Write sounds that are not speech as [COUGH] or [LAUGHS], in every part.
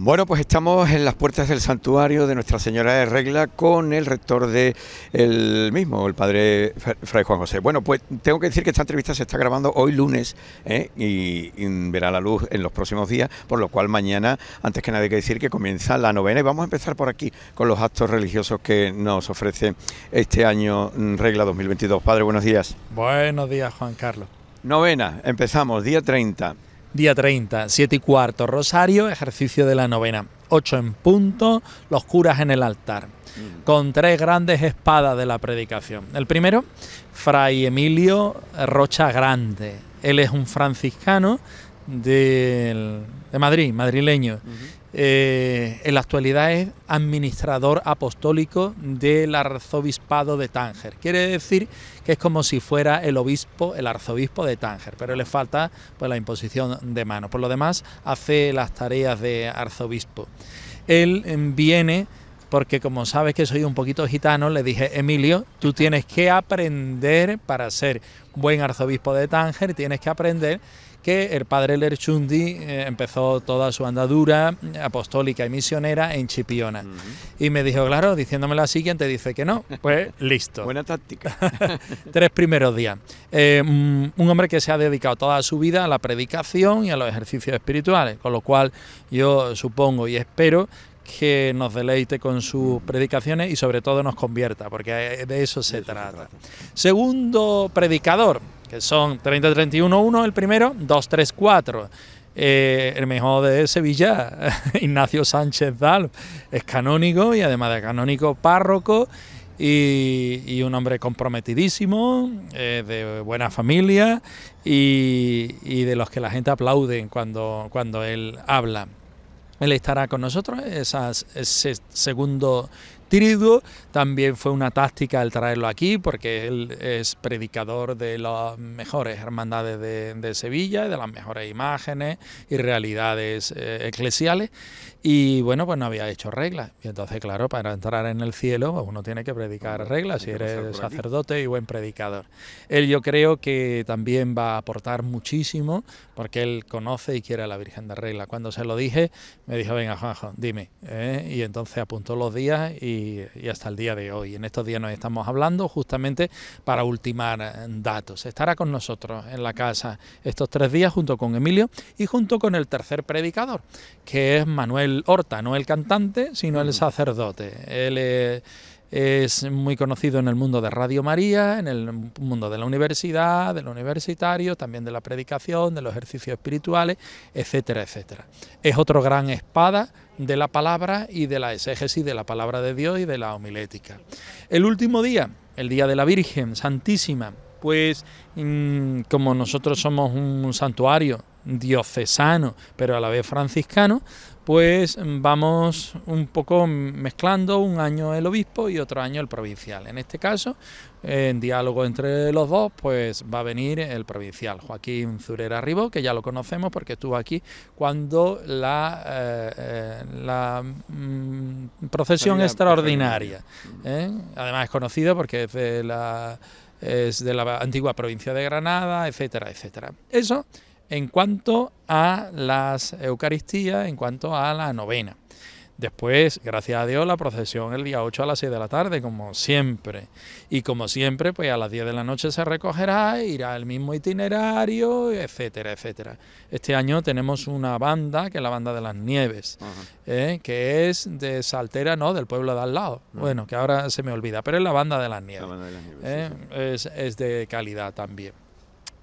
Bueno, pues estamos en las puertas del santuario de Nuestra Señora de Regla con el rector de el mismo, el padre Fray Juan José. Bueno, pues tengo que decir que esta entrevista se está grabando hoy lunes ¿eh? y, y, verá la luz en los próximos días, por lo cual mañana, antes que nada hay que decir que comienza la novena y vamos a empezar por aquí con los actos religiosos que nos ofrece este año mm, Regla 2022. Padre, buenos días. Buenos días, Juan Carlos. Novena, empezamos, día 30 día 30, 7 y cuarto, Rosario, ejercicio de la novena, 8 en punto, los curas en el altar, mm. con tres grandes espadas de la predicación. El primero, Fray Emilio Rocha Grande, él es un franciscano de, de Madrid, madrileño. Eh, en la actualidad es administrador apostólico del arzobispado de Tánger. Quiere decir que es como si fuera el obispo, el arzobispo de Tánger, pero le falta pues, la imposición de mano. Por lo demás, hace las tareas de arzobispo. Él em, viene porque como sabes que soy un poquito gitano, le dije, Emilio, tú tienes que aprender para ser buen arzobispo de Tánger, tienes que aprender que el padre Lerchundi eh, empezó toda su andadura apostólica y misionera en Chipiona. Y me dijo, claro, diciéndome la siguiente, dice que no, pues [LAUGHS] listo. Buena táctica. [LAUGHS] Tres primeros días. Eh, mm, un hombre que se ha dedicado toda su vida a la predicación y a los ejercicios espirituales, con lo cual yo supongo y espero que nos deleite con sus predicaciones y sobre todo nos convierta, porque de eso se trata. Segundo predicador, que son 30-31-1 el primero, 2-3-4. Eh, el mejor de Sevilla, [LAUGHS] Ignacio Sánchez Dal, es canónico y además de canónico párroco y, un hombre comprometidísimo, eh, de buena familia y, de los que la gente aplaude cuando, cuando él habla. Él estará con nosotros esas, ese segundo triduo, también fue una táctica el traerlo aquí porque él es predicador de las mejores hermandades de, Sevilla, de las mejores imágenes y realidades eh, eclesiales y bueno, pues no había hecho reglas. Y entonces, claro, para entrar en el cielo pues uno tiene que predicar reglas si eres sacerdote y buen predicador. Él yo creo que también va a aportar muchísimo porque él conoce y quiere a la Virgen de Regla. Cuando se lo dije, me dijo, venga Juanjo, dime. ¿eh? Y entonces apuntó los días y y, hasta el día de hoy. En estos días nos estamos hablando justamente para ultimar eh, datos. Estará con nosotros en la casa estos tres días junto con Emilio y junto con el tercer predicador, que es Manuel Horta, no el cantante, sino el sacerdote. Él es, muy conocido en el mundo de Radio María, en el mundo de la universidad, del universitario... también de la predicación, de los ejercicios espirituales, etcétera, etcétera. Es otro gran espada de la palabra y de la exégesis de la palabra de Dios y de la homilética. El último día, el día de la Virgen Santísima, pues mm, como nosotros somos un santuario diocesano, pero a la vez franciscano, pues mm, vamos un poco mezclando un año el obispo y otro año el provincial. En este caso, en diálogo entre los dos, pues va a venir el provincial, Joaquín Zurera Ribó, que ya lo conocemos porque estuvo aquí cuando la, eh, eh, mm, procesión extraordinaria, ¿eh? además es conocido porque es de la, es de la antigua provincia de Granada, etcétera, etcétera. Eso en cuanto a las Eucaristías, en cuanto a la novena. Después, gracias a Dios, la procesión el día 8 a las 6 de la tarde, como siempre. Y como siempre, pues a las 10 de la noche se recogerá, irá el mismo itinerario, etcétera, etcétera. Este año tenemos una banda, que es la Banda de las Nieves, ¿eh? que es de Saltera, no, del pueblo de al lado. Bueno, que ahora se me olvida, pero es la Banda de las Nieves. ¿eh? es de calidad también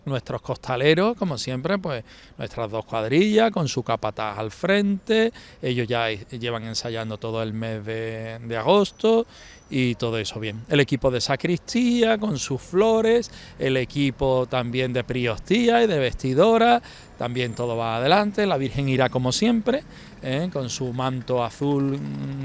nuestros costaleros, como siempre, pues nuestras dos cuadrillas con su capataz al frente, ellos ya llevan ensayando todo el mes de, agosto y todo eso bien. El equipo de sacristía con sus flores, el equipo también de priostía y de vestidora, también todo va adelante, la Virgen irá como siempre, ¿eh? con su manto azul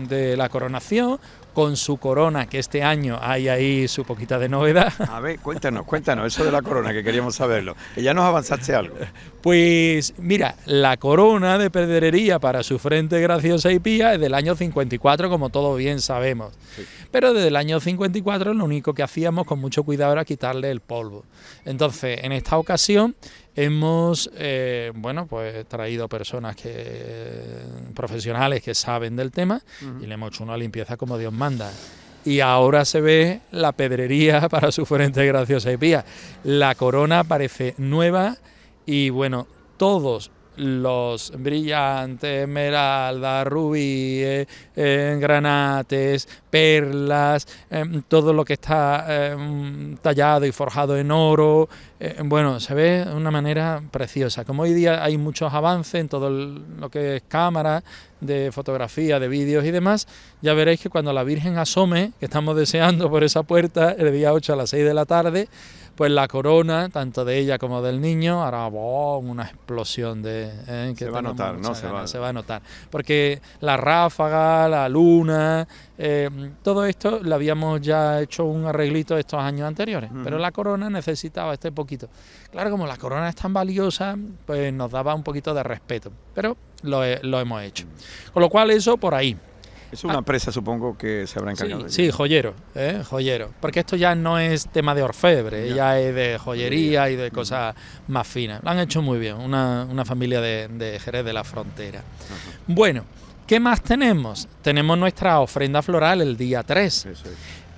de la coronación, con su corona, que este año hay ahí su poquita de novedad. A ver, cuéntanos, cuéntanos eso de la corona, que queríamos saberlo, ya nos avanzaste algo. Pues mira, la corona de pedrería para su frente graciosa y pía es del año 54, como todos bien sabemos. Pero desde el año 54 lo único que hacíamos con mucho cuidado era quitarle el polvo. Entonces, en esta ocasión hemos, eh, bueno, pues traído personas que profesionales que saben del tema y le hemos hecho una limpieza como Dios manda y ahora se ve la pedrería [LAUGHS] para su frente graciosa y pía. La corona parece nueva, y bueno, todos los brillantes, esmeraldas, rubíes, granates, perlas, em, todo lo que está em, tallado y forjado en oro. Em, bueno, se ve de una manera preciosa. Como hoy día hay muchos avances en todo lo que es cámara, de fotografía, de vídeos y demás, ya veréis que cuando la Virgen asome, que estamos deseando por esa puerta el día 8 a las 6 de la tarde, pues la corona, tanto de ella como del niño, hará una explosión de... ¿eh? se va a notar, ¿no? Se va. a notar. Porque la ráfaga, la luna, eh, todo esto lo habíamos ya hecho un arreglito estos años anteriores, pero la corona necesitaba este poquito. Claro, como la corona es tan valiosa, pues nos daba un poquito de respeto, pero lo, lo hemos hecho. Mm. Con lo cual eso por ahí. Es una empresa, ah. supongo, que se habrá encargado. Sí, joyero, ¿eh? joyero. Porque esto ya no es tema de orfebre, ya, es de joyería y de cosas más finas. Lo han hecho muy bien, una, familia de, Jerez de la Frontera. Bueno, ¿qué más tenemos? Tenemos nuestra ofrenda floral el día 3.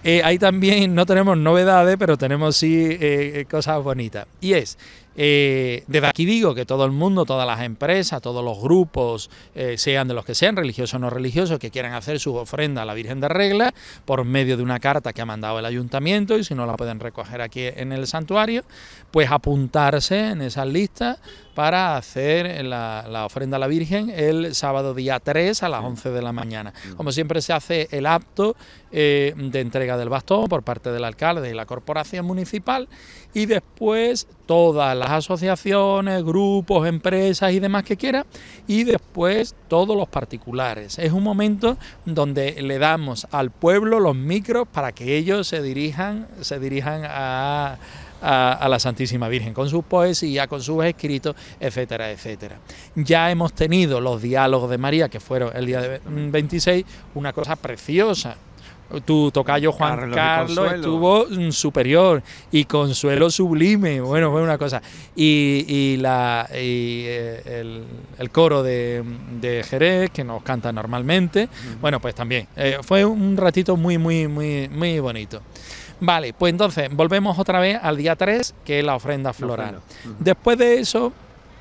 Eh, ahí también no tenemos novedades, pero tenemos sí eh, cosas bonitas. Y es eh, desde aquí digo que todo el mundo, todas las empresas, todos los grupos, eh, sean de los que sean, religiosos o no religiosos, que quieran hacer su ofrenda a la Virgen de Regla por medio de una carta que ha mandado el ayuntamiento y si no la pueden recoger aquí en el santuario, pues apuntarse en esas listas para hacer la, ofrenda a la Virgen el sábado día 3 a las 11 de la mañana. Mm. Como siempre se hace el acto eh, de entrega del bastón por parte del alcalde y la corporación municipal y después todas las asociaciones, grupos, empresas y demás que quiera, y después todos los particulares. Es un momento donde le damos al pueblo los micros para que ellos se dirijan, se dirijan a, a, la Santísima Virgen, con sus poesías, con sus escritos, etcétera, etcétera. Ya hemos tenido los diálogos de María, que fueron el día 26, una cosa preciosa, tu tocayo Juan Carlos, estuvo mm, superior y Consuelo sublime, bueno, fue una cosa. Y, la, eh, el, coro de, Jerez, que nos canta normalmente, bueno, pues también. Eh, fue un ratito muy, muy, muy, muy bonito. Vale, pues entonces volvemos otra vez al día 3, que es la ofrenda floral. Después de eso,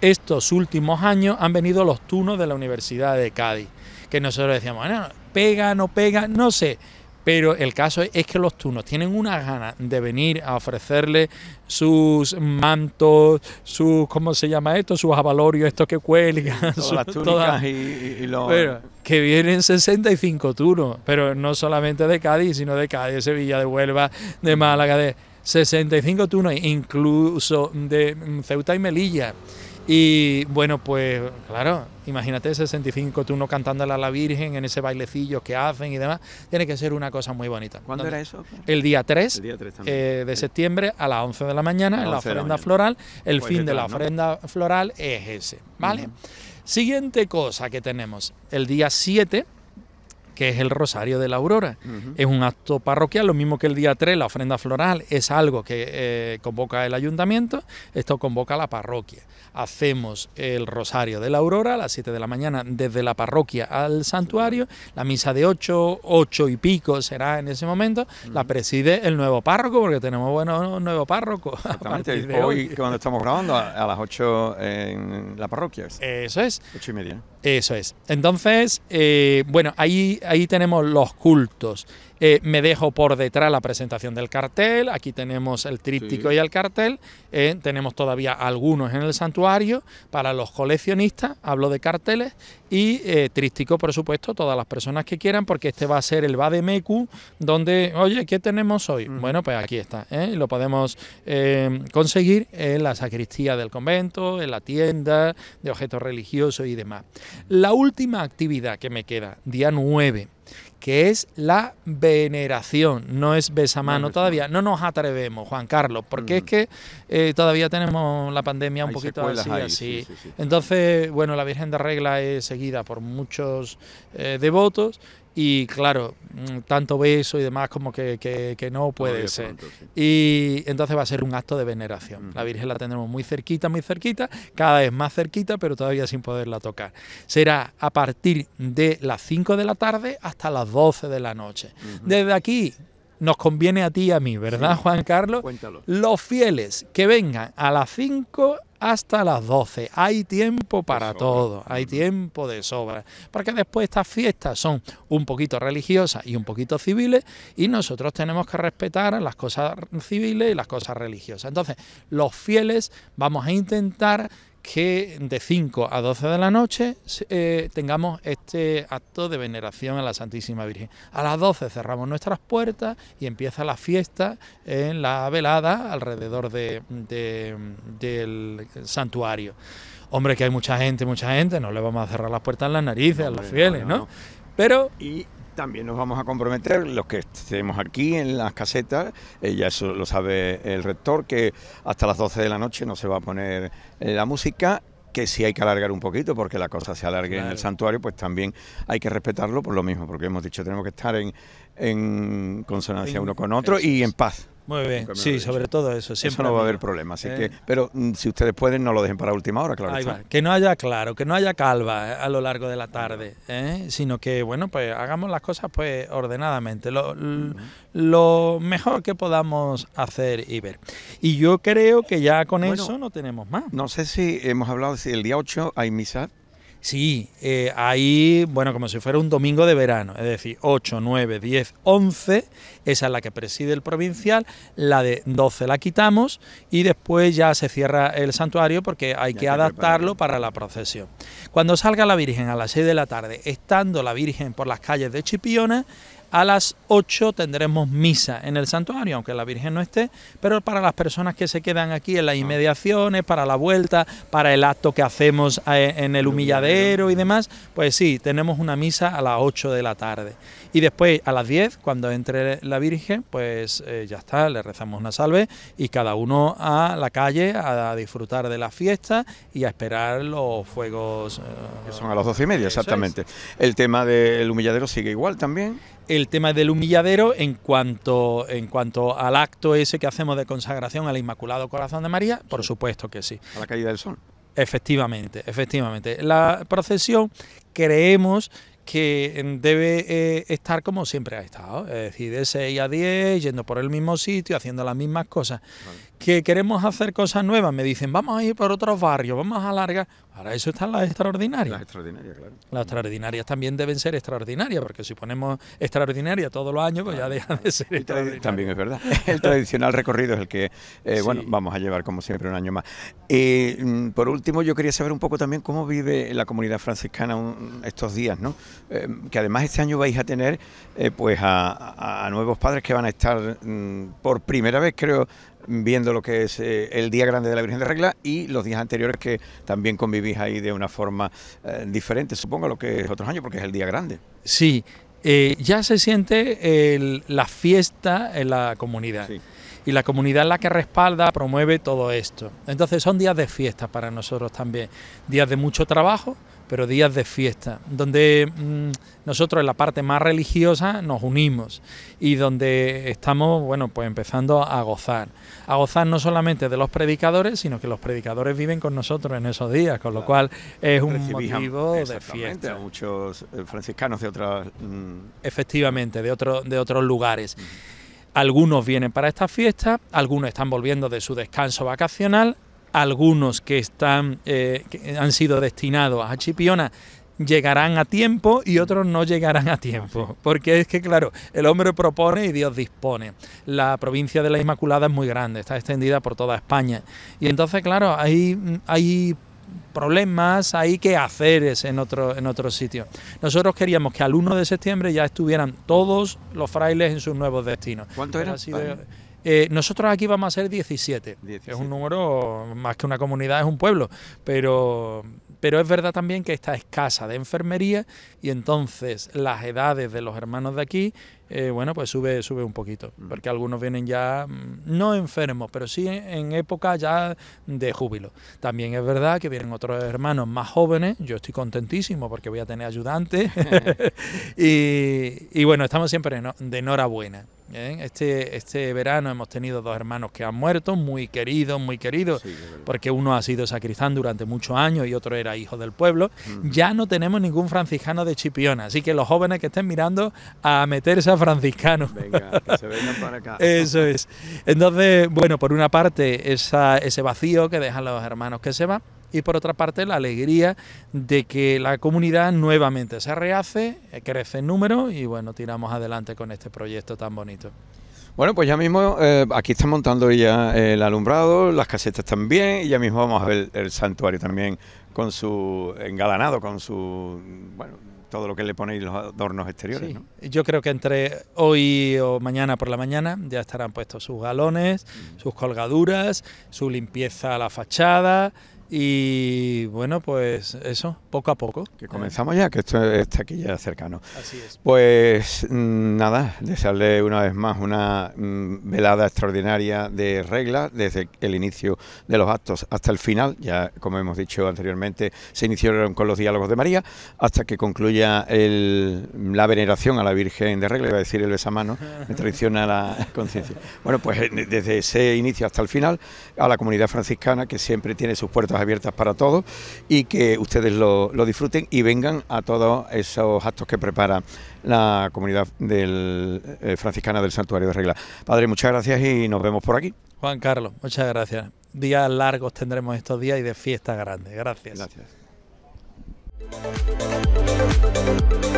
estos últimos años han venido los tunos de la Universidad de Cádiz, que nosotros decíamos, no, pega, no pega, no sé pero el caso es que los tunos tienen una gana de venir a ofrecerle sus mantos, sus, ¿cómo se llama esto? Sus abalorios, estos que cuelgan. [LAUGHS] las túnicas y, los... que vienen 65 tunos, pero no solamente de Cádiz, sino de Cádiz, Sevilla, de Huelva, de Málaga, de 65 tunos, incluso de mm, Ceuta y Melilla y bueno, pues claro, imagínate 65 turno cantándole a la Virgen en ese bailecillo que hacen y demás. Tiene que ser una cosa muy bonita. ¿Cuándo era eso? El día 3, eh, de septiembre a las 11 de la mañana, en la ofrenda floral. El pues fin de la ofrenda floral es ese, ¿vale? Siguiente cosa que tenemos, el día 7 que es el Rosario de la Aurora. Es un acto parroquial, lo mismo que el día 3, la ofrenda floral, es algo que eh, convoca el ayuntamiento, esto convoca la parroquia. Hacemos el Rosario de la Aurora a las 7 de la mañana desde la parroquia al santuario, la misa de 8, 8 y pico será en ese momento, la preside el nuevo párroco, porque tenemos bueno un nuevo párroco. Exactamente, hoy, cuando estamos grabando, a, las 8 en la parroquia. Eso es. 8 y media. Eso es. Entonces, eh, bueno, ahí ahí tenemos los cultos eh, me dejo por detrás la presentación del cartel. Aquí tenemos el tríptico y el cartel. Eh, tenemos todavía algunos en el santuario para los coleccionistas. Hablo de carteles y eh, por supuesto, todas las personas que quieran, porque este va a ser el Bademecu, donde, oye, ¿qué tenemos hoy? Bueno, pues aquí está. ¿eh? Lo podemos conseguir en la sacristía del convento, en la tienda de objetos religiosos y demás. La última actividad que me queda, día 9 que es la veneración, no es besamano todavía. No nos atrevemos, Juan Carlos, porque es mm. que eh, todavía tenemos la pandemia un poquito así. Entonces, bueno, la Virgen de Regla es seguida por muchos eh, devotos y claro, mm, tanto beso y demás como que, no puede ser. Y entonces va a ser un acto de veneración. La Virgen la tendremos muy cerquita, muy cerquita, cada vez más cerquita, pero todavía sin poderla tocar. Será a partir de las 5 de la tarde hasta las 12 de la noche. Desde aquí nos conviene a ti y a mí, ¿verdad, Juan Carlos? Cuéntalo. Los fieles que vengan a las 5 hasta las 12. Hay tiempo para todo, hay tiempo de sobra, porque después estas fiestas son un poquito religiosas y un poquito civiles y nosotros tenemos que respetar las cosas civiles y las cosas religiosas. Entonces, los fieles vamos a intentar que de 5 a 12 de la noche eh, tengamos este acto de veneración a la Santísima Virgen. A las 12 cerramos nuestras puertas y empieza la fiesta en la velada alrededor del santuario. Hombre, que hay mucha gente, mucha gente, no le vamos a cerrar las puertas en las narices a los fieles, no, Pero... También nos vamos a comprometer, los que estemos aquí en las casetas, eh, ya eso lo sabe el rector, que hasta las 12 de la noche no se va a poner eh, la música que si hay que alargar un poquito porque la cosa se alargue en el santuario, pues también hay que respetarlo por lo mismo, porque hemos dicho tenemos que estar en consonancia uno con otro y en paz. Muy bien, sí, sobre todo eso. Siempre eso no va a haber problema, así que... Eh. Pero mm, si ustedes pueden, no lo dejen para última hora, claro. Que no haya claro, que no haya calva eh, a lo largo de la tarde, eh, sino que, bueno, pues hagamos las cosas pues ordenadamente, lo, mejor que podamos hacer y ver. Y yo creo que ya con eso no tenemos más. No sé si hemos hablado, si el día 8 hay misa Sí, eh, ahí, bueno, como si fuera un domingo de verano, es decir, 8, 9, 10, 11, esa es la que preside el provincial, la de 12 la quitamos y después ya se cierra el santuario porque hay que, adaptarlo para la procesión. Cuando salga la Virgen a las 6 de la tarde, estando la Virgen por las calles de Chipiona, a las 8 tendremos misa en el santuario, aunque la Virgen no esté, pero para las personas que se quedan aquí en las inmediaciones, para la vuelta, para el acto que hacemos eh, en el humilladero y demás, pues sí, tenemos una misa a las 8 de la tarde. Y después a las 10, cuando entre la Virgen, pues eh, ya está, le rezamos una salve y cada uno a la calle a disfrutar de la fiesta y a esperar los fuegos. Eh, que son a las 12 y media, exactamente. El tema del humilladero sigue igual también el tema del humilladero en cuanto, en cuanto al acto ese que hacemos de consagración al Inmaculado Corazón de María, por supuesto que sí. A la caída del sol. Efectivamente, efectivamente. La procesión creemos que debe eh, estar como siempre ha estado, es decir, de 6 a 10, yendo por el mismo sitio, haciendo las mismas cosas que queremos hacer cosas nuevas, me dicen, vamos a ir por otros barrios, vamos a alargar. Para eso están las extraordinarias. Las extraordinarias, claro. Las extraordinarias también deben ser extraordinarias, porque si ponemos extraordinaria todos los años, pues ya deja de ser También es verdad. [LAUGHS] El tradicional recorrido es el que, eh, bueno, vamos a llevar como siempre un año más. Eh, mm, por último, yo quería saber un poco también cómo vive la comunidad franciscana estos días, ¿no? Eh, que además este año vais a tener, eh, pues, a, nuevos padres que van a estar mm, por primera vez, creo, viendo lo que es eh, el Día Grande de la Virgen de Regla y los días anteriores que también convivís ahí de una forma eh, diferente, supongo, lo que es otros años, porque es el Día Grande. Sí, eh, ya se siente la fiesta en la comunidad. Y la comunidad es la que respalda, promueve todo esto. Entonces son días de fiesta para nosotros también, días de mucho trabajo, pero días de fiesta, donde mm, nosotros en la parte más religiosa nos unimos y donde estamos, bueno, pues empezando a gozar. A gozar no solamente de los predicadores, sino que los predicadores viven con nosotros en esos días, con lo cual es un motivo de fiesta. A muchos eh, franciscanos de otros mm, Efectivamente, de, de otros lugares. Algunos vienen para esta fiesta, algunos están volviendo de su descanso vacacional, algunos que, están, eh, que han sido destinados a Chipiona llegarán a tiempo y otros no llegarán a tiempo. Porque es que, claro, el hombre propone y Dios dispone. La provincia de la Inmaculada es muy grande, está extendida por toda España. Y entonces, claro, hay, hay problemas, hay que hacer en otro, en otro sitio. Nosotros queríamos que al 1 de septiembre ya estuvieran todos los frailes en sus nuevos destinos. ¿Cuánto era? Eh, nosotros aquí vamos a ser 17. Es un número, más que una comunidad, es un pueblo. Pero, pero es verdad también que está escasa de enfermería y entonces las edades de los hermanos de aquí eh, bueno, pues sube, sube un poquito, mm. porque algunos vienen ya, mm, no enfermos, pero sí en época ya de júbilo. También es verdad que vienen otros hermanos más jóvenes, yo estoy contentísimo porque voy a tener ayudantes, [LAUGHS] [LAUGHS] y, bueno, estamos siempre de enhorabuena. ¿eh? Este, este verano hemos tenido dos hermanos que han muerto, muy queridos, muy queridos, porque uno ha sido sacristán durante muchos años y otro era hijo del pueblo. Ya no tenemos ningún franciscano de Chipiona, así que los jóvenes que estén mirando a meterse a franciscano Venga, se vengan para acá. [LAUGHS] Eso es. Entonces, bueno, por una parte esa, ese vacío que dejan los hermanos que se van y por otra parte la alegría de que la comunidad nuevamente se rehace, eh, crece en número y bueno, tiramos adelante con este proyecto tan bonito. Bueno, pues ya mismo eh, aquí están montando ya el alumbrado, las casetas también, y ya mismo vamos a ver el santuario también con su engalanado, con su bueno, todo lo que le ponéis los adornos exteriores. Yo creo que entre hoy o mañana por la mañana ya estarán puestos sus galones, mm. sus colgaduras, su limpieza a la fachada, y bueno, pues eso, poco a poco. Que comenzamos ya, que esto está aquí ya cercano. Así es. Pues mm, nada, desearle una vez más una mm, velada extraordinaria de reglas desde el inicio de los actos hasta el final. Ya, como hemos dicho anteriormente, se iniciaron con los diálogos de María hasta que concluya el, la veneración a la Virgen de Regla, iba a decir el en me traiciona la [LAUGHS] conciencia. Bueno, pues eh, desde ese inicio hasta el final, a la comunidad franciscana que siempre tiene sus puertas abiertas para todos y que ustedes lo, disfruten y vengan a todos esos actos que prepara la comunidad del, eh, franciscana del Santuario de Regla. Padre, muchas gracias y nos vemos por aquí. Juan Carlos, muchas gracias. Días largos tendremos estos días y de fiesta grandes. Gracias. Gracias.